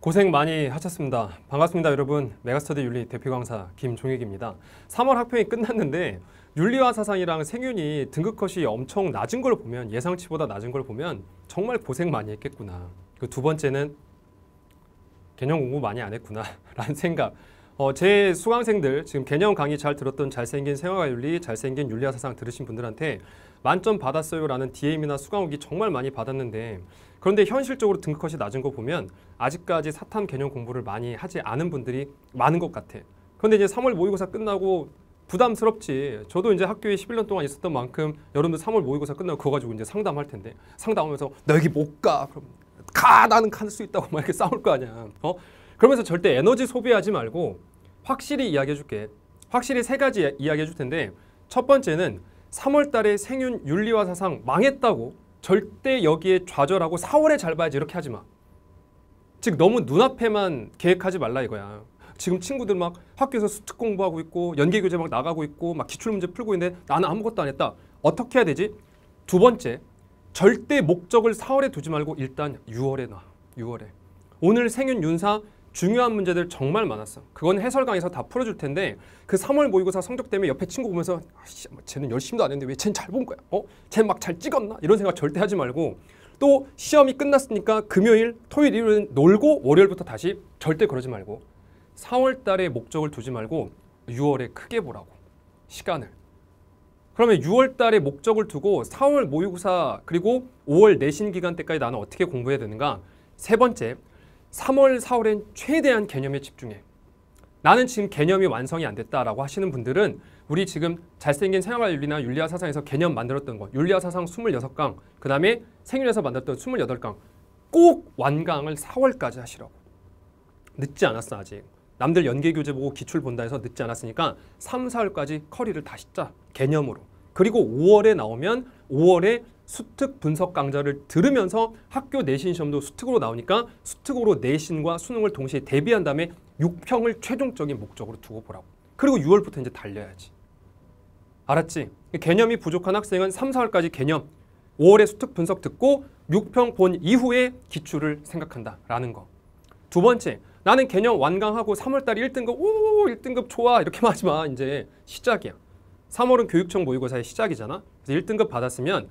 고생 많이 하셨습니다. 반갑습니다, 여러분. 메가스터디 윤리 대표 강사 김종익입니다. 3월 학평이 끝났는데 윤리와 사상이랑 생윤이 등급컷이 엄청 낮은 걸 보면 예상치보다 낮은 걸 보면 정말 고생 많이 했겠구나. 그 두 번째는 개념 공부 많이 안 했구나 라는 생각 어, 제 수강생들 지금 개념 강의 잘 들었던 잘생긴 생활 과 윤리, 잘생긴 윤리와 사상 들으신 분들한테 만점 받았어요라는 DM이나 수강 후기 정말 많이 받았는데 그런데 현실적으로 등급컷이 낮은 거 보면 아직까지 사탐 개념 공부를 많이 하지 않은 분들이 많은 것 같아. 그런데 이제 3월 모의고사 끝나고 부담스럽지. 저도 이제 학교에 11년 동안 있었던 만큼 여러분들 3월 모의고사 끝나고 그거 가지고 이제 상담할 텐데 상담하면서 나 여기 못 가. 그럼 가 나는 갈수 있다고 막 이렇게 싸울 거 아니야. 어? 그러면서 절대 에너지 소비하지 말고 확실히 이야기해 줄게. 확실히 세 가지 이야기해 줄 텐데 첫 번째는 3월 달에 생윤 윤리와 사상 망했다고 절대 여기에 좌절하고 4월에 잘 봐야지 이렇게 하지 마. 즉 너무 눈앞에만 계획하지 말라 이거야. 지금 친구들 막 학교에서 수특 공부하고 있고 연계 교재 막 나가고 있고 막 기출 문제 풀고 있는데 나는 아무것도 안 했다. 어떻게 해야 되지? 두 번째. 절대 목적을 4월에 두지 말고 일단 6월에 놔. 6월에. 오늘 생윤 윤사 중요한 문제들 정말 많았어. 그건 해설 강에서 의다 풀어줄 텐데 그 3월 모의고사 성적 때문에 옆에 친구 보면서 아씨, 뭐 쟤는 열심도 안 했는데 왜 쟤는 잘 본 거야? 어? 쟤 막 잘 찍었나? 이런 생각 절대 하지 말고 또 시험이 끝났으니까 금요일, 토요일, 일요일은 놀고 월요일부터 다시 절대 그러지 말고 4월 달에 목적을 두지 말고 6월에 크게 보라고 시간을 그러면 6월 달에 목적을 두고 4월 모의고사 그리고 5월 내신 기간 때까지 나는 어떻게 공부해야 되는가 세 번째 3월, 4월엔 최대한 개념에 집중해. 나는 지금 개념이 완성이 안 됐다라고 하시는 분들은 우리 지금 잘생긴 생활 윤리나 윤리와 사상에서 개념 만들었던 거 윤리와 사상 26강 그 다음에 생윤에서 만들었던 28강 꼭 완강을 4월까지 하시라고 늦지 않았어 아직 남들 연계교재 보고 기출 본다 해서 늦지 않았으니까 3, 4월까지 커리를 다시 짜 개념으로 그리고 5월에 나오면 5월에 수특 분석 강좌를 들으면서 학교 내신 시험도 수특으로 나오니까 수특으로 내신과 수능을 동시에 대비한 다음에 6평을 최종적인 목적으로 두고 보라고. 그리고 6월부터 이제 달려야지. 알았지? 개념이 부족한 학생은 3, 4월까지 개념, 5월에 수특 분석 듣고 6평 본 이후에 기출을 생각한다라는 거. 두 번째, 나는 개념 완강하고 3월달에 1등급, 오, 1등급 좋아 이렇게만 하지 마. 이제 시작이야. 3월은 교육청 모의고사의 시작이잖아. 그래서 1등급 받았으면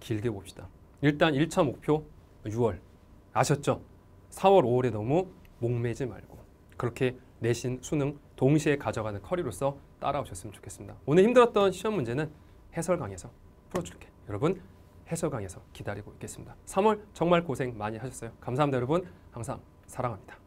길게 봅시다. 일단 1차 목표 6월 아셨죠? 4월, 5월에 너무 목매지 말고 그렇게 내신, 수능 동시에 가져가는 커리로서 따라오셨으면 좋겠습니다. 오늘 힘들었던 시험 문제는 해설 강의에서 풀어줄게. 여러분 해설 강의에서 기다리고 있겠습니다. 3월 정말 고생 많이 하셨어요. 감사합니다 여러분. 항상 사랑합니다.